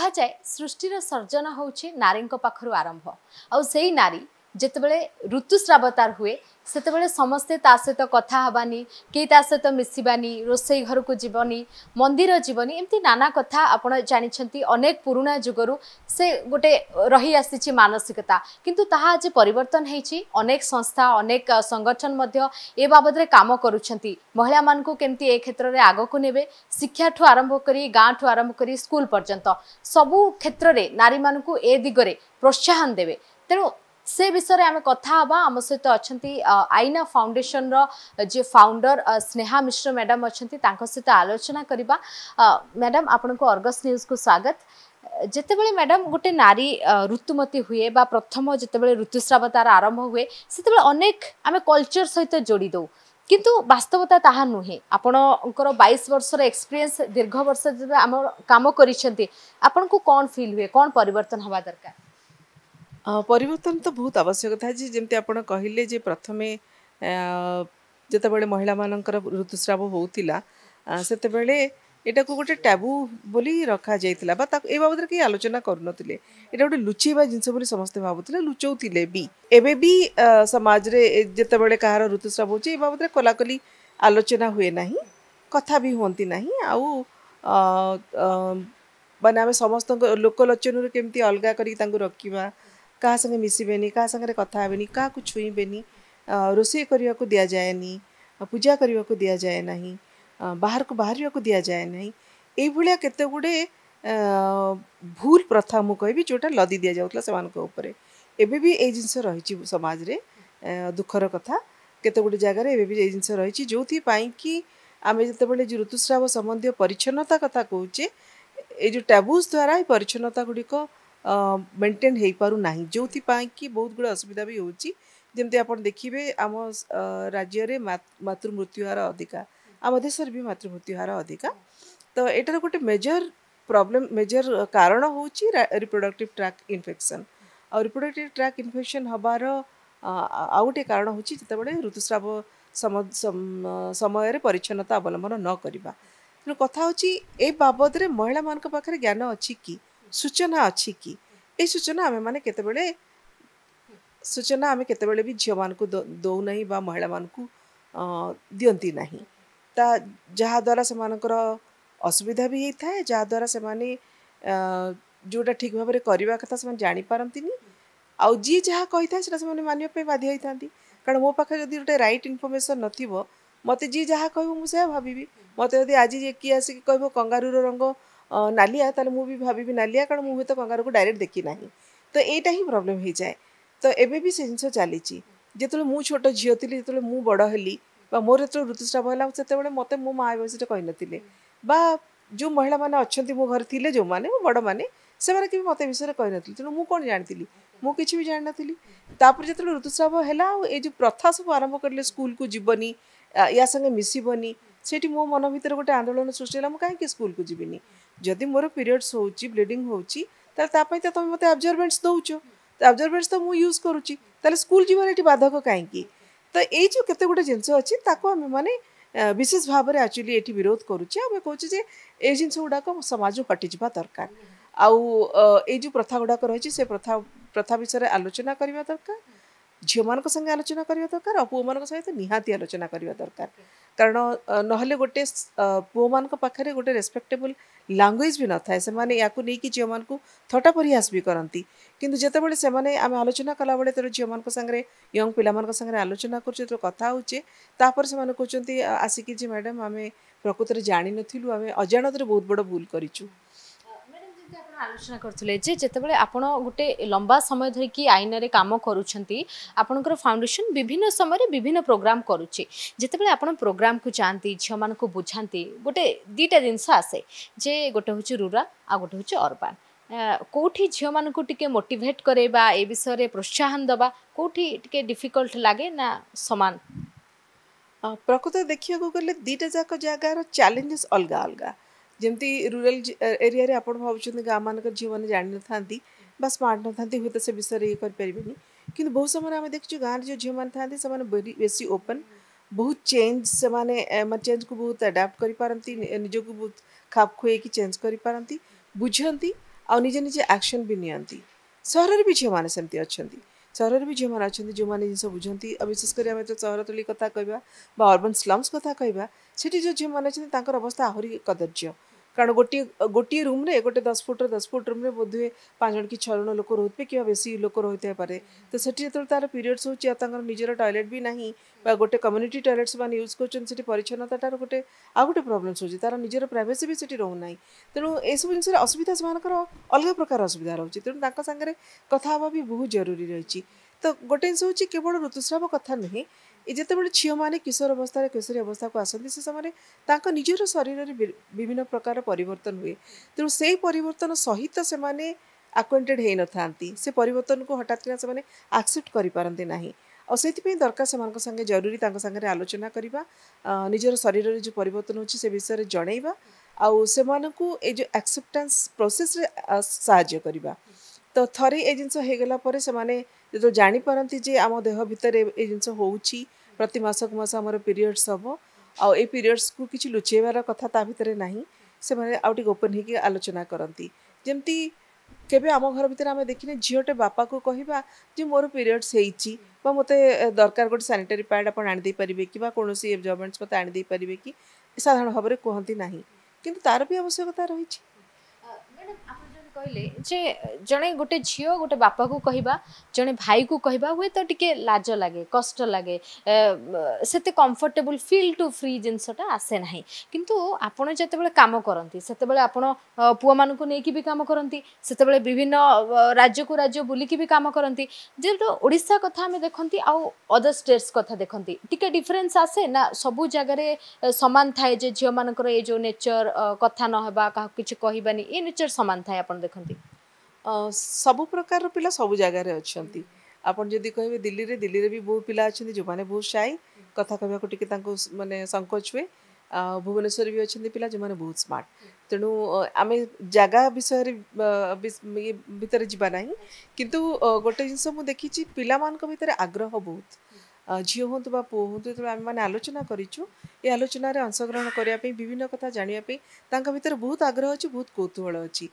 କୁହାଯାଏ ସୃଷ୍ଟିର ସର୍ଜନ ହେଉଛି ନାରୀଙ୍କ ପାଖରୁ ଆରମ୍ଭ ଆଉ ସେଇ ନାରୀ ଯେତେବେଳେ ଋତୁସ୍ରାବତାର ହୁଏ ସେତେବେଳେ ସମସ୍ତେ ତା ସହିତ କଥା ହେବାନି କେହି ତା ସହିତ ମିଶିବାନି ରୋଷେଇ ଘରକୁ ଯିବନି ମନ୍ଦିର ଯିବନି ଏମିତି ନାନା କଥା ଆପଣ ଜାଣିଛନ୍ତି ଅନେକ ପୁରୁଣା ଯୁଗରୁ ସେ ଗୋଟେ ରହିଆସିଛି ମାନସିକତା କିନ୍ତୁ ତାହା ଆଜି ପରିବର୍ତ୍ତନ ହେଇଛି ଅନେକ ସଂସ୍ଥା ଅନେକ ସଂଗଠନ ମଧ୍ୟ ଏ ବାବଦରେ କାମ କରୁଛନ୍ତି ମହିଳାମାନଙ୍କୁ କେମିତି ଏ କ୍ଷେତ୍ରରେ ଆଗକୁ ନେବେ ଶିକ୍ଷାଠୁ ଆରମ୍ଭ କରି ଗାଁଠୁ ଆରମ୍ଭ କରି ସ୍କୁଲ ପର୍ଯ୍ୟନ୍ତ ସବୁ କ୍ଷେତ୍ରରେ ନାରୀମାନଙ୍କୁ ଏ ଦିଗରେ ପ୍ରୋତ୍ସାହନ ଦେବେ ତେଣୁ ସେ ବିଷୟରେ ଆମେ କଥା ହେବା ଆମ ସହିତ ଅଛନ୍ତି ଆଇନା ଫାଉଣ୍ଡେସନର ଯିଏ ଫାଉଣ୍ଡର ସ୍ନେହା ମିଶ୍ର ମ୍ୟାଡ଼ାମ୍ ଅଛନ୍ତି ତାଙ୍କ ସହିତ ଆଲୋଚନା କରିବା ମ୍ୟାଡ଼ାମ୍ ଆପଣଙ୍କୁ ଅର୍ଗସ୍ ନ୍ୟୁଜ୍କୁ ସ୍ୱାଗତ ଯେତେବେଳେ ମ୍ୟାଡ଼ାମ୍ ଗୋଟେ ନାରୀ ଋତୁମତୀ ହୁଏ ବା ପ୍ରଥମ ଯେତେବେଳେ ଋତୁସ୍ରାବ ତାର ଆରମ୍ଭ ହୁଏ ସେତେବେଳେ ଅନେକ ଆମେ କଲଚର ସହିତ ଯୋଡ଼ି ଦେଉ କିନ୍ତୁ ବାସ୍ତବତା ତାହା ନୁହେଁ ଆପଣଙ୍କର ବାଇଶ ବର୍ଷର ଏକ୍ସପିରିଏନ୍ସ ଦୀର୍ଘ ବର୍ଷ ଯେବେ ଆମ କାମ କରିଛନ୍ତି ଆପଣଙ୍କୁ କ'ଣ ଫିଲ୍ ହୁଏ କ'ଣ ପରିବର୍ତ୍ତନ ହେବା ଦରକାର ପରିବର୍ତ୍ତନ ତ ବହୁତ ଆବଶ୍ୟକ ଥାଏ ଯେ ଯେମିତି ଆପଣ କହିଲେ ଯେ ପ୍ରଥମେ ଯେତେବେଳେ ମହିଳାମାନଙ୍କର ଋତୁସ୍ରାବ ହେଉଥିଲା ସେତେବେଳେ ଏଇଟାକୁ ଗୋଟେ ଟ୍ୟାବୁ ବୋଲି ରଖାଯାଇଥିଲା ବା ତାକୁ ଏ ବାବଦରେ କେହି ଆଲୋଚନା କରୁନଥିଲେ ଏଇଟା ଗୋଟେ ଲୁଚେଇବା ଜିନିଷ ବୋଲି ସମସ୍ତେ ଭାବୁଥିଲେ ଲୁଚଉଥିଲେ ବି ଏବେ ବି ସମାଜରେ ଯେତେବେଳେ କାହାର ଋତୁସ୍ରାବ ହେଉଛି ଏ ବାବଦରେ କଲାକଲି ଆଲୋଚନା ହୁଏ ନାହିଁ କଥା ବି ହୁଅନ୍ତି ନାହିଁ ଆଉ ମାନେ ଆମେ ସମସ୍ତଙ୍କ ଲୋକଲୋଚନରୁ କେମିତି ଅଲଗା କରିକି ତାଙ୍କୁ ରଖିବା क्या सागे मिसबेनि क्या सागर कथी क्या छुईबेनि रोष करने को दि जाए पूजा करने को दि जाए ना बाहर को बाहर को दि जाए ना ये केत गुड़े भूल प्रथा मु कह जोटा लदी दि जाऊला से मूर ए जिनस रही समाज में दुखर कथा केते गुड़े जगार ए जिन रही जो कि आम जिते ऋतुस्राव सम्बन्धी परिच्छनता कथा कहचे ये टाबूस द्वारा परिच्छनता गुड़िक ମେଣ୍ଟେନ୍ ହେଇପାରୁନାହିଁ ଯେଉଁଥିପାଇଁ କି ବହୁତ ଗୁଡ଼ିଏ ଅସୁବିଧା ବି ହେଉଛି ଯେମିତି ଆପଣ ଦେଖିବେ ଆମ ରାଜ୍ୟରେ ମାତୃମୃତ୍ୟୁ ହାର ଅଧିକା ଆମ ଦେଶରେ ବି ମାତୃମୃତ୍ୟୁ ହାର ଅଧିକା ତ ଏଟାର ଗୋଟେ ମେଜର ପ୍ରୋବ୍ଲେମ୍ ମେଜର କାରଣ ହେଉଛି ରିପ୍ରଡ଼କ୍ଟିଭ୍ ଟ୍ରାକ୍ ଇନଫେକ୍ସନ୍ ଆଉ ରିପ୍ରଡ଼କ୍ଟିଭ୍ ଟ୍ରାକ୍ ଇନଫେକ୍ସନ୍ ହେବାର ଆଉ ଗୋଟେ କାରଣ ହେଉଛି ଯେତେବେଳେ ଋତୁସ୍ରାବ ସମୟରେ ପରିଚ୍ଛନ୍ନତା ଅବଲମ୍ବନ ନ କରିବା ତେଣୁ କଥା ହେଉଛି ଏ ବାବଦରେ ମହିଳାମାନଙ୍କ ପାଖରେ ଜ୍ଞାନ ଅଛି କି सूचना अच्छी कि ये सूचना आम मैंने के सूचना आम के भी झील मान दौना ही महिला मान दिंती ना जहाद्वारा से मानकर असुविधा भी होता है जहाद्वारा से जोटा ठीक भाव करवा कथा से जापारती आउ जी जहाँ कही था से मानवाप बाध्य कारण मो पाखे जो गोटे रईट इनफर्मेसन नथ मत जी जहाँ कह मुझे भावी मत आज किए आसिक कह कंगारूर रंग নালিয়া তাহলে মু ভাবিবি নালিয়া কারণ মু তো কঙ্গারুকে ডাইরেক্ট দেখি না তো এইটা হি প্রোবলেম হয়ে তো এবে বি সে জিনিস চালিছি যেতবে মু ছোট ঝিও লি যেতবে মু বড় হলি বা মোর যেত ঋতুস্রাব হল সেতবে মতো মো মা বিষয়টা কইনলে বা যে মহিলা মানে অনেক মো ঘরে লে যে বড় মানে সে কেবি মতো বিষয়ে কইনলে তেমন মু কোণ জাঁলি ମୁଁ କିଛି ବି ଜାଣିନଥିଲି ତାପରେ ଯେତେବେଳେ ଋତୁସ୍ରାବ ହେଲା ଆଉ ଏ ଯେଉଁ ପ୍ରଥା ସବୁ ଆରମ୍ଭ କରିଲେ ସ୍କୁଲକୁ ଯିବନି ୟା ସାଙ୍ଗେ ମିଶିବନି ସେଇଠି ମୋ ମନ ଭିତରେ ଗୋଟେ ଆନ୍ଦୋଳନ ସୃଷ୍ଟି ହେଲା ମୁଁ କାହିଁକି ସ୍କୁଲକୁ ଯିବିନି ଯଦି ମୋର ପିରିୟଡ଼୍ସ ହେଉଛି ବ୍ଲିଡ଼ିଂ ହେଉଛି ତାହେଲେ ତା ପାଇଁ ତ ତୁମେ ମୋତେ ଆବଜର୍ଭେନ୍ସ ଦେଉଛ ତ ଆବଜର୍ଭେନ୍ସ ତ ମୁଁ ୟୁଜ୍ କରୁଛି ତାହେଲେ ସ୍କୁଲ ଯିବାର ଏଠି ବାଧକ କାହିଁକି ତ ଏଇ ଯେଉଁ କେତେ ଗୋଟେ ଜିନିଷ ଅଛି ତାକୁ ଆମେ ମାନେ ବିଶେଷ ଭାବରେ ଆକ୍ଚୁଆଲି ଏଠି ବିରୋଧ କରୁଛେ ଆମେ କହୁଛେ ଯେ ଏଇ ଜିନିଷ ଗୁଡ଼ାକ ସମାଜରୁ ହଟିଯିବା ଦରକାର ଆଉ ଏଇ ଯେଉଁ ପ୍ରଥା ଗୁଡ଼ାକ ରହିଛି ସେ ପ୍ରଥା ପ୍ରଥା ବିଷୟରେ ଆଲୋଚନା କରିବା ଦରକାର ଝିଅମାନଙ୍କ ସାଙ୍ଗେ ଆଲୋଚନା କରିବା ଦରକାର ଆଉ ପୁଅମାନଙ୍କ ସହିତ ନିହାତି ଆଲୋଚନା କରିବା ଦରକାର କାରଣ ନହେଲେ ଗୋଟେ ପୁଅମାନଙ୍କ ପାଖରେ ଗୋଟେ ରେସ୍ପେକ୍ଟେବୁଲ୍ ଲାଙ୍ଗୁଏଜ୍ ବି ନଥାଏ ସେମାନେ ୟାକୁ ନେଇକି ଝିଅମାନଙ୍କୁ ଥଟା ପରିହାସ ବି କରନ୍ତି କିନ୍ତୁ ଯେତେବେଳେ ସେମାନେ ଆମେ ଆଲୋଚନା କଲାବେଳେ ତୋର ଝିଅମାନଙ୍କ ସାଙ୍ଗରେ ୟଙ୍ଗ ପିଲାମାନଙ୍କ ସାଙ୍ଗରେ ଆଲୋଚନା କରୁଛେ ତୋର କଥା ହେଉଛେ ତାପରେ ସେମାନେ କହୁଛନ୍ତି ଆସିକି ଯେ ମ୍ୟାଡ଼ାମ୍ ଆମେ ପ୍ରକୃତରେ ଜାଣିନଥିଲୁ ଆମେ ଅଜାଣତରେ ବହୁତ ବଡ଼ ଭୁଲ କରିଛୁ ଆପଣ ଆଲୋଚନା କରୁଥିଲେ ଯେ ଯେତେବେଳେ ଆପଣ ଗୋଟେ ଲମ୍ବା ସମୟ ଧରିକି ଆଇନାରେ କାମ କରୁଛନ୍ତି ଆପଣଙ୍କର ଫାଉଣ୍ଡେସନ ବିଭିନ୍ନ ସମୟରେ ବିଭିନ୍ନ ପ୍ରୋଗ୍ରାମ କରୁଛି ଯେତେବେଳେ ଆପଣ ପ୍ରୋଗ୍ରାମକୁ ଯାଆନ୍ତି ଝିଅମାନଙ୍କୁ ବୁଝାନ୍ତି ଗୋଟେ ଦୁଇଟା ଜିନିଷ ଆସେ ଯେ ଗୋଟେ ହେଉଛି ରୁରା ଆଉ ଗୋଟେ ହେଉଛି ଅର୍ବାନ୍ କେଉଁଠି ଝିଅମାନଙ୍କୁ ଟିକେ ମୋଟିଭେଟ୍ କରେଇବା ଏ ବିଷୟରେ ପ୍ରୋତ୍ସାହନ ଦେବା କେଉଁଠି ଟିକେ ଡିଫିକଲ୍ଟ ଲାଗେ ନା ସମାନ ପ୍ରକୃତ ଦେଖିବାକୁ ଗଲେ ଦୁଇଟା ଯାକ ଜାଗାର ଚ୍ୟାଲେଞ୍ଜେସ୍ ଅଲଗା ଅଲଗା जमी रूराल एरिया आप भाई गाँव मानक झील मैंने जान न था स्मार्ट न था हूँ तो से विषय ये करें कि बहुत समय आम देखे गाँव जो झील मैंने था बेस ओपन बहुत चेंज से मैंने चेंज को बहुत एडाप्टी निजक बहुत खाप खुएक चेंज कर पारती बुझती आजे निजे एक्शन भी निर भी झील मैंने सेमती अच्छा सहर भी झील मैंने अच्छा जो मैंने जिस बुझा विशेषकर आम जो सहरतली कथ कह अरबन स्लम्स कथ कह जो झील मैंने अवस्था आहरी कदर्ज କାରଣ ଗୋଟିଏ ଗୋଟିଏ ରୁମ୍ରେ ଗୋଟେ ଦଶ ଫୁଟ୍ର ଦଶ ଫୁଟ୍ ରୁମ୍ରେ ବୋଧହୁଏ ପାଞ୍ଚ ଜଣ କି ଛଅ ଜଣ ଲୋକ ରହୁଥିବେ କିମ୍ବା ବେଶୀ ଲୋକ ରହିଥାଇପାରେ ତ ସେଠି ଯେତେବେଳେ ତା'ର ପିରିୟଡ଼୍ସ ହେଉଛି ଆଉ ତାଙ୍କର ନିଜର ଟଏଲେଟ୍ ବି ନାହିଁ ବା ଗୋଟେ କମ୍ୟୁନିଟି ଟଏଲେଟ୍ ସେମାନେ ୟୁଜ୍ କରୁଛନ୍ତି ସେଠି ପରିଚ୍ଛନ୍ନତାଟାର ଗୋଟେ ଆଉ ଗୋଟେ ପ୍ରୋବ୍ଲେମ୍ସ ହେଉଛି ତା'ର ନିଜର ପ୍ରାଇଭେସି ବି ସେଠି ରହୁନାହିଁ ତେଣୁ ଏସବୁ ଜିନିଷରେ ଅସୁବିଧା ସେମାନଙ୍କର ଅଲଗା ପ୍ରକାର ଅସୁବିଧା ରହୁଛି ତେଣୁ ତାଙ୍କ ସାଙ୍ଗରେ କଥା ହେବା ବି ବହୁତ ଜରୁରୀ ରହିଛି ତ ଗୋଟେ ଜିନିଷ ହେଉଛି କେବଳ ଋତୁସ୍ରାବ କଥା ନୁହେଁ ଯେତେବେଳେ ଝିଅମାନେ କିଶୋର ଅବସ୍ଥାରେ କିଶୋରୀ ଅବସ୍ଥାକୁ ଆସନ୍ତି ସେ ସମୟରେ ତାଙ୍କ ନିଜର ଶରୀରରେ ବିଭିନ୍ନ ପ୍ରକାର ପରିବର୍ତ୍ତନ ହୁଏ ତେଣୁ ସେଇ ପରିବର୍ତ୍ତନ ସହିତ ସେମାନେ ଆକ୍ୱେଣ୍ଟେଡ଼୍ ହୋଇନଥାନ୍ତି ସେ ପରିବର୍ତ୍ତନକୁ ହଠାତ୍ କିନା ସେମାନେ ଆକ୍ସେପ୍ଟ କରିପାରନ୍ତି ନାହିଁ ଆଉ ସେଥିପାଇଁ ଦରକାର ସେମାନଙ୍କ ସାଙ୍ଗେ ଜରୁରୀ ତାଙ୍କ ସାଙ୍ଗରେ ଆଲୋଚନା କରିବା ନିଜର ଶରୀରରେ ଯେଉଁ ପରିବର୍ତ୍ତନ ହେଉଛି ସେ ବିଷୟରେ ଜଣାଇବା ଆଉ ସେମାନଙ୍କୁ ଏ ଯେଉଁ ଆକ୍ସେପ୍ଟାନ୍ସ ପ୍ରୋସେସ୍ରେ ସାହାଯ୍ୟ କରିବା ତ ଥରେ ଏ ଜିନିଷ ହୋଇଗଲା ପରେ ସେମାନେ जो जापरती जे आम देह भितर ये जिनस हो प्रति मस आम पीरियड्स हम आई पीरियड्स को किसी लुचेबार कथा भितर ना से ओपन हो आलोचना करती जमी केम घर भितर आम देखने झीलटे बापा को कह मोर पीरियड्स हो मत दरकार गोटे सानिटरी पैड आप आनीदारे किसी कौन सी एबजर्वमेंट्स मत आनीदारे कि साधारण भाव में कहती ना कि तार भी आवश्यकता रही କହିଲେ ଯେ ଜଣେ ଗୋଟେ ଝିଅ ଗୋଟେ ବାପାକୁ କହିବା ଜଣେ ଭାଇକୁ କହିବା ହୁଏତ ଟିକେ ଲାଜ ଲାଗେ କଷ୍ଟ ଲାଗେ ସେତେ କମ୍ଫର୍ଟେବୁଲ୍ ଫିଲ୍ ଟୁ ଫ୍ରି ଜିନିଷଟା ଆସେ ନାହିଁ କିନ୍ତୁ ଆପଣ ଯେତେବେଳେ କାମ କରନ୍ତି ସେତେବେଳେ ଆପଣ ପୁଅମାନଙ୍କୁ ନେଇକି ବି କାମ କରନ୍ତି ସେତେବେଳେ ବିଭିନ୍ନ ରାଜ୍ୟକୁ ରାଜ୍ୟ ବୁଲିକି ବି କାମ କରନ୍ତି ଯେହେତୁ ଓଡ଼ିଶା କଥା ଆମେ ଦେଖନ୍ତି ଆଉ ଅଦର୍ ଷ୍ଟେଟ୍ସ କଥା ଦେଖନ୍ତି ଟିକେ ଡିଫରେନ୍ସ ଆସେ ନା ସବୁ ଜାଗାରେ ସମାନ ଥାଏ ଯେ ଝିଅମାନଙ୍କର ଏ ଯେଉଁ ନେଚର କଥା ନହେବା କାହାକୁ କିଛି କହିବାନି ଏ ନେଚର ସମାନ ଥାଏ ଆପଣ ଦେଖନ୍ତି ଦେଖନ୍ତି ସବୁ ପ୍ରକାରର ପିଲା ସବୁ ଜାଗାରେ ଅଛନ୍ତି ଆପଣ ଯଦି କହିବେ ଦିଲ୍ଲୀରେ ଦିଲ୍ଲୀରେ ବି ବହୁ ପିଲା ଅଛନ୍ତି ଯେଉଁମାନେ ବହୁତ ସାଇ କଥା କହିବାକୁ ଟିକେ ତାଙ୍କୁ ମାନେ ସଙ୍କୋଚ ହୁଏ ଭୁବନେଶ୍ୱର ବି ଅଛନ୍ତି ପିଲା ଯେଉଁମାନେ ବହୁତ ସ୍ମାର୍ଟ ତେଣୁ ଆମେ ଜାଗା ବିଷୟରେ ଭିତରେ ଯିବା ନାହିଁ କିନ୍ତୁ ଗୋଟେ ଜିନିଷ ମୁଁ ଦେଖିଛି ପିଲାମାନଙ୍କ ଭିତରେ ଆଗ୍ରହ ବହୁତ আজিও হন্ত বা বহুত তে আমি মানে আলোচনা কৰিছো এই আলোচনাৰ অংশগ্ৰহণ কৰি আপে বিভিন্ন কথা জানিয়া পে তাৰ কাৰ ভিতৰ বহুত আগ্ৰহ আছে বহুত কৌতূহল আছে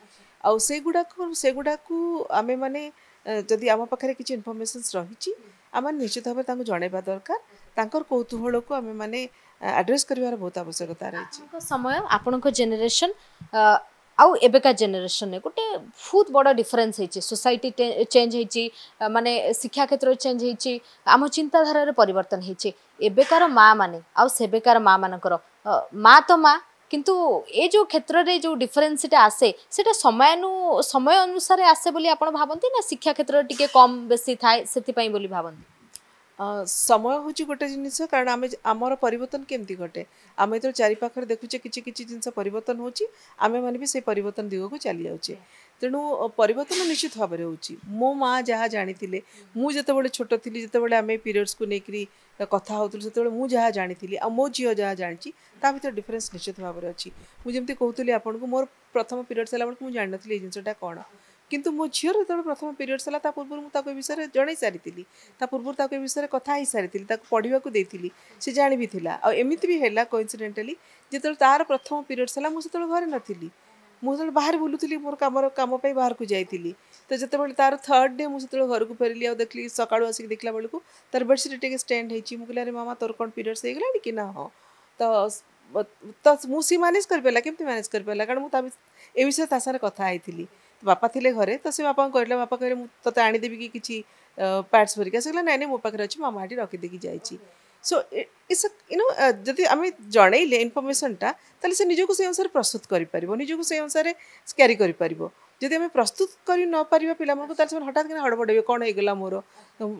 আৰু সেই গুডা কো সেই গুডাକୁ আমি মানে যদি আমাৰ পক্ষৰে কিচ ইনফৰমেচনছ ৰাহিছি আমাৰ নিশ্চিতভাৱে তাক জনাৱা দরকার তাকৰ কৌতূহলক আমি মানে এড্ৰেছ কৰিবৰ বহুত আৱশ্যকতা ৰাহিছে সময় আপোনাক জেনারেশন ଆଉ ଏବେକା ଜେନେରେସନରେ ଗୋଟେ ବହୁତ ବଡ଼ ଡିଫରେନ୍ସ ହେଇଛି ସୋସାଇଟି ଚେଞ୍ଜ ହେଇଛି ମାନେ ଶିକ୍ଷା କ୍ଷେତ୍ରରେ ଚେଞ୍ଜ ହେଇଛି ଆମ ଚିନ୍ତାଧାରାରେ ପରିବର୍ତ୍ତନ ହେଇଛି ଏବେକାର ମାଆମାନେ ଆଉ ସେବେକାର ମାଆମାନଙ୍କର ମା ତ ମା କିନ୍ତୁ ଏ ଯେଉଁ କ୍ଷେତ୍ରରେ ଯେଉଁ ଡିଫରେନ୍ସ ସେଟା ଆସେ ସେଟା ସମୟାନୁ ସମୟ ଅନୁସାରେ ଆସେ ବୋଲି ଆପଣ ଭାବନ୍ତି ନା ଶିକ୍ଷା କ୍ଷେତ୍ରରେ ଟିକେ କମ୍ ବେଶୀ ଥାଏ ସେଥିପାଇଁ ବୋଲି ଭାବନ୍ତି ସମୟ ହେଉଛି ଗୋଟେ ଜିନିଷ କାରଣ ଆମେ ଆମର ପରିବର୍ତ୍ତନ କେମିତି ଘଟେ ଆମେ ଯେତେବେଳେ ଚାରିପାଖରେ ଦେଖୁଛେ କିଛି କିଛି ଜିନିଷ ପରିବର୍ତ୍ତନ ହେଉଛି ଆମେମାନେ ବି ସେ ପରିବର୍ତ୍ତନ ଦିଗକୁ ଚାଲିଯାଉଛେ ତେଣୁ ପରିବର୍ତ୍ତନ ନିଶ୍ଚିତ ଭାବରେ ହେଉଛି ମୋ ମାଆ ଯାହା ଜାଣିଥିଲେ ମୁଁ ଯେତେବେଳେ ଛୋଟ ଥିଲି ଯେତେବେଳେ ଆମେ ପିରିୟଡ଼୍ସକୁ ନେଇକରି କଥା ହେଉଥିଲୁ ସେତେବେଳେ ମୁଁ ଯାହା ଜାଣିଥିଲି ଆଉ ମୋ ଝିଅ ଯାହା ଜାଣିଛି ତା ଭିତରେ ଡିଫରେନ୍ସ ନିଶ୍ଚିତ ଭାବରେ ଅଛି ମୁଁ ଯେମିତି କହୁଥିଲି ଆପଣଙ୍କୁ ମୋର ପ୍ରଥମ ପିରିୟଡ଼୍ସ ହେଲା ବେଳକୁ ମୁଁ ଜାଣିନଥିଲି ଏଇ ଜିନିଷଟା କ'ଣ কিন্তু মো জিৰৰ প্ৰথম পീৰিয়ড سلا তাৰ পূৰ্বৰ মো তাকৈ বিষয়ৰে জনাই চৰিছিলি তাৰ পূৰ্বৰ তাকৈ বিষয়ৰে কথা আইছিলি তাক পঢ়িবাক দিছিলি সে জানিবই থিলা আৰু এমিতি বি হেলা coincidently যেতৰ তাৰ প্ৰথম পീৰিয়ড سلا মো সতেল ঘৰত নাছিলি মো সতেল বাহিৰ বুলুতিলিমৰ কামৰ কামৰ পই বাহিৰକୁ যাইছিলি তই যেতিয়া তেৰ থাৰ্ড ডে মো সতেল ঘৰକୁ ফৰিলী আৰু দেখি সকাৰবাসিক দেখিলা বৰକୁ তাৰবাৰছি টে কে ষ্টেণ্ড হৈছি মকলাৰে মামা তৰকণ পീৰিয়ড হৈ গলা কিন্তু না হ ত মুসী মানেজ কৰিবলা কিমান মানেজ কৰিবলা কাৰণ মো তাবি এ বিষয় তাසර কথা আইছিলি ବାପା ଥିଲେ ଘରେ ତ ସେ ବାପାଙ୍କୁ କହିଲେ ବାପା କହିଲେ ମୁଁ ତତେ ଆଣିଦେବି କି କିଛି ପ୍ୟାଡ୍ସ ଭରିକା ସେ କହିଲା ନାଇଁ ନାଇଁ ମୋ ପାଖରେ ଅଛି ମାମା ଏଠି ରଖିଦେଇକି ଯାଇଛି ସୋ ଇଟ୍ସ ୟୁନୋ ଯଦି ଆମେ ଜଣେଇଲେ ଇନଫର୍ମେସନ୍ଟା ତାହେଲେ ସେ ନିଜକୁ ସେଇ ଅନୁସାରେ ପ୍ରସ୍ତୁତ କରିପାରିବ ନିଜକୁ ସେଇ ଅନୁସାରେ କ୍ୟାରି କରିପାରିବ ଯଦି ଆମେ ପ୍ରସ୍ତୁତ କରି ନପାରିବା ପିଲାମାନଙ୍କୁ ତାହେଲେ ସେମାନେ ହଠାତ୍ କିନା ହଡ଼ବଡ଼ ହେବେ କ'ଣ ହେଇଗଲା ମୋର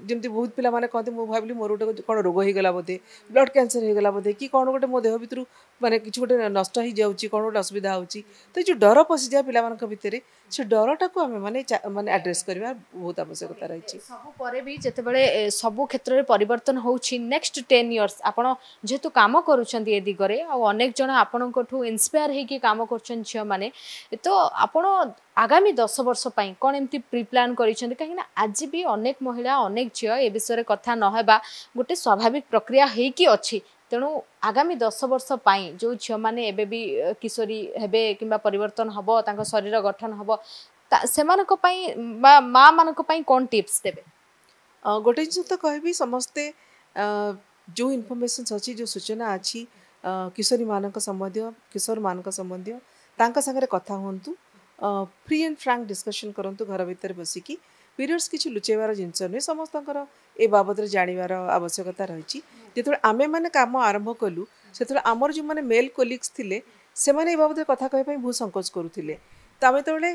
ଯେମିତି ବହୁତ ପିଲାମାନେ କହନ୍ତି ମୁଁ ଭାବିଲି ମୋର ଗୋଟେ କ'ଣ ରୋଗ ହେଇଗଲା ବୋଧେ ବ୍ଲଡ଼ କ୍ୟାନ୍ସର ହେଇଗଲା ବୋଧେ କି କ'ଣ ଗୋଟେ ମୋ ଦେହ ଭିତରୁ ମାନେ କିଛି ଗୋଟେ ନଷ୍ଟ ହେଇଯାଉଛି କ'ଣ ଗୋଟେ ଅସୁବିଧା ହେଉଛି ତ ଏ ଯେଉଁ ଡର ପଶିଯାଏ ପିଲାମାନଙ୍କ ଭିତରେ ସେ ଡରଟାକୁ ଆମେମାନେ ମାନେ ଆଡ୍ରେସ୍ କରିବା ବହୁତ ଆବଶ୍ୟକତା ରହିଛି ସବୁ ପରେ ବି ଯେତେବେଳେ ସବୁ କ୍ଷେତ୍ରରେ ପରିବର୍ତ୍ତନ ହେଉଛି ନେକ୍ସଟ ଟେନ୍ ଇୟର୍ସ ଆପଣ ଯେହେତୁ କାମ କରୁଛନ୍ତି ଏ ଦିଗରେ ଆଉ ଅନେକ ଜଣ ଆପଣଙ୍କଠୁ ଇନ୍ସପାୟାର ହେଇକି କାମ କରୁଛନ୍ତି ଝିଅମାନେ ତ ଆପଣ ଆଗାମୀ ଦଶ ବର୍ଷ ପାଇଁ କ'ଣ ଏମିତି ପ୍ରିପ୍ଲାନ୍ କରିଛନ୍ତି କାହିଁକିନା ଆଜି ବି ଅନେକ ମହିଳା ଅନେକ ଝିଅ ଏ ବିଷୟରେ କଥା ନ ହେବା ଗୋଟେ ସ୍ୱାଭାବିକ ପ୍ରକ୍ରିୟା ହେଇକି ଅଛି ତେଣୁ ଆଗାମୀ ଦଶ ବର୍ଷ ପାଇଁ ଯେଉଁ ଝିଅମାନେ ଏବେ ବି କିଶୋରୀ ହେବେ କିମ୍ବା ପରିବର୍ତ୍ତନ ହେବ ତାଙ୍କ ଶରୀର ଗଠନ ହେବ ସେମାନଙ୍କ ପାଇଁ ମା ମାନଙ୍କ ପାଇଁ କ'ଣ ଟିପ୍ସ ଦେବେ ଗୋଟେ ଜିନିଷ ତ କହିବି ସମସ୍ତେ ଯେଉଁ ଇନଫର୍ମେସନ୍ସ ଅଛି ଯେଉଁ ସୂଚନା ଅଛି କିଶୋରୀମାନଙ୍କ ସମ୍ବନ୍ଧୀୟ କିଶୋରମାନଙ୍କ ସମ୍ବନ୍ଧୀୟ ତାଙ୍କ ସାଙ୍ଗରେ କଥା ହୁଅନ୍ତୁ ଫ୍ରି ଆଣ୍ଡ ଫ୍ରାଙ୍କ ଡିସ୍କସନ୍ କରନ୍ତୁ ଘର ଭିତରେ ବସିକି ପିରିୟଡ଼୍ସ କିଛି ଲୁଚେଇବାର ଜିନିଷ ନୁହେଁ ସମସ୍ତଙ୍କର ଏ ବାବଦରେ ଜାଣିବାର ଆବଶ୍ୟକତା ରହିଛି ଯେତେବେଳେ ଆମେମାନେ କାମ ଆରମ୍ଭ କଲୁ ସେତେବେଳେ ଆମର ଯେଉଁମାନେ ମେଲ୍ କୋଲିଗ୍ସ ଥିଲେ ସେମାନେ ଏ ବାବଦରେ କଥା କହିବା ପାଇଁ ବହୁତ ସଙ୍କୋଚ କରୁଥିଲେ ତ ଆମେ ଯେତେବେଳେ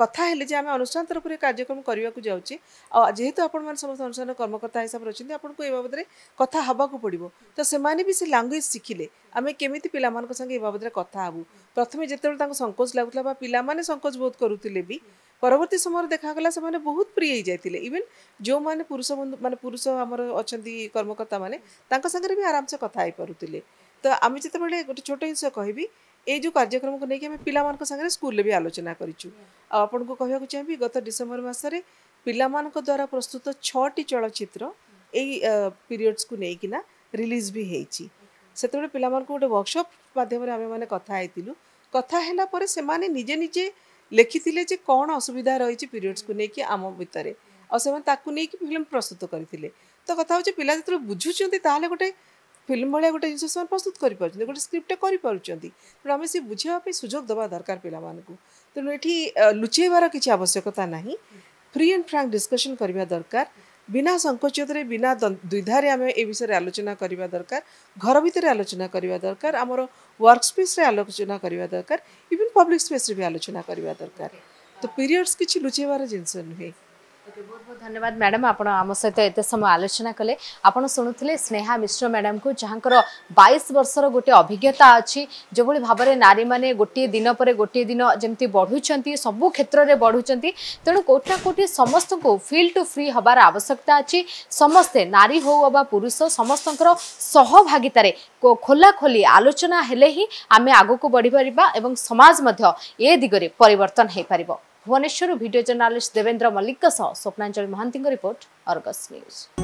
କଥା ହେଲେ ଯେ ଆମେ ଅନୁଷ୍ଠାନ ତରଫରୁ କାର୍ଯ୍ୟକ୍ରମ କରିବାକୁ ଯାଉଛେ ଆଉ ଯେହେତୁ ଆପଣମାନେ ସମସ୍ତେ ଅନୁଷ୍ଠାନ କର୍ମକର୍ତ୍ତା ହିସାବରେ ଅଛନ୍ତି ଆପଣଙ୍କୁ ଏ ବାବଦରେ କଥା ହେବାକୁ ପଡ଼ିବ ତ ସେମାନେ ବି ସେ ଲାଙ୍ଗୁଏଜ୍ ଶିଖିଲେ ଆମେ କେମିତି ପିଲାମାନଙ୍କ ସାଙ୍ଗେ ଏ ବାବଦରେ କଥା ହେବୁ ପ୍ରଥମେ ଯେତେବେଳେ ତାଙ୍କୁ ସଙ୍କୋଚ ଲାଗୁଥିଲା ବା ପିଲାମାନେ ସଙ୍କୋଚ ବୋଧ କରୁଥିଲେ ବି ପରବର୍ତ୍ତୀ ସମୟରେ ଦେଖାଗଲା ସେମାନେ ବହୁତ ପ୍ରିୟ ହେଇଯାଇଥିଲେ ଇଭେନ୍ ଯେଉଁମାନେ ପୁରୁଷ ବନ୍ଧୁ ମାନେ ପୁରୁଷ ଆମର ଅଛନ୍ତି କର୍ମକର୍ତ୍ତାମାନେ ତାଙ୍କ ସାଙ୍ଗରେ ବି ଆରାମସେ କଥା ହେଇପାରୁଥିଲେ ତ ଆମେ ଯେତେବେଳେ ଗୋଟେ ଛୋଟ ଜିନିଷ କହିବି ଏଇ ଯେଉଁ କାର୍ଯ୍ୟକ୍ରମକୁ ନେଇକି ଆମେ ପିଲାମାନଙ୍କ ସାଙ୍ଗରେ ସ୍କୁଲରେ ବି ଆଲୋଚନା କରିଛୁ ଆଉ ଆପଣଙ୍କୁ କହିବାକୁ ଚାହିଁବି ଗତ ଡିସେମ୍ବର ମାସରେ ପିଲାମାନଙ୍କ ଦ୍ୱାରା ପ୍ରସ୍ତୁତ ଛଅଟି ଚଳଚ୍ଚିତ୍ର ଏଇ ପିରିୟଡ଼୍ସକୁ ନେଇକିନା ରିଲିଜ୍ ବି ହେଇଛି ସେତେବେଳେ ପିଲାମାନଙ୍କୁ ଗୋଟେ ୱାର୍କସପ୍ ମାଧ୍ୟମରେ ଆମେମାନେ କଥା ହେଇଥିଲୁ କଥା ହେଲା ପରେ ସେମାନେ ନିଜେ ନିଜେ ଲେଖିଥିଲେ ଯେ କ'ଣ ଅସୁବିଧା ରହିଛି ପିରିୟଡ଼୍ସକୁ ନେଇକି ଆମ ଭିତରେ ଆଉ ସେମାନେ ତାକୁ ନେଇକି ଫିଲ୍ମ ପ୍ରସ୍ତୁତ କରିଥିଲେ ତ କଥା ହେଉଛି ପିଲା ଯେତେବେଳେ ବୁଝୁଛନ୍ତି ତାହେଲେ ଗୋଟେ फिल्म भाया गोटे जिस प्रस्तुत करें गोटे स्क्रिप्ट करें से बुझाप सुजोग दवा दरकार पेला तेनाली लुचेबार किसी आवश्यकता ना फ्री एंड फ्रांक डिस्कसन करवा दरकार बिना संकोचर बिना द्विधारे आम ए विषय आलोचना करवा दरकार घर भितर आलोचना करवा दरकार आम वर्क स्पेस आलोचना करवा दरकार इवन पब्लिक स्पेस भी आलोचना करवा दरकार तो पीरियड्स किसी लुचेबार जिनस नुहे बह बह धन्यवाद मैडम आम सहित समय आलोचना कले आहा मिश्र म्याडमको जहाँको बइस वर्ष र गए अभिज्ञता अहिभे नारी गोटी दिनपर गोटे दिन जमि बढुन्छ सबै क्षेत्रले बढुन्छ तेणु को फ्ड टु फ्री हवार आवश्यकता अहिले नारी हौ पुरुष समस्तको सहभागित खोलाखोली आलोचनाले हिँ आम आगको बढी पार समर्तन हो ଭୁବନେଶ୍ୱରରୁ ଭିଡ଼ିଓ ଜର୍ଣ୍ଣାଲିଷ୍ଟ ଦେବେନ୍ଦ୍ର ମଲ୍ଲିକଙ୍କ ସହ ସ୍ୱପ୍ନାଞ୍ଚଳି ମହାନ୍ତିଙ୍କ ରିପୋର୍ଟ ଅର୍ଗସ୍ ନ୍ୟୁଜ୍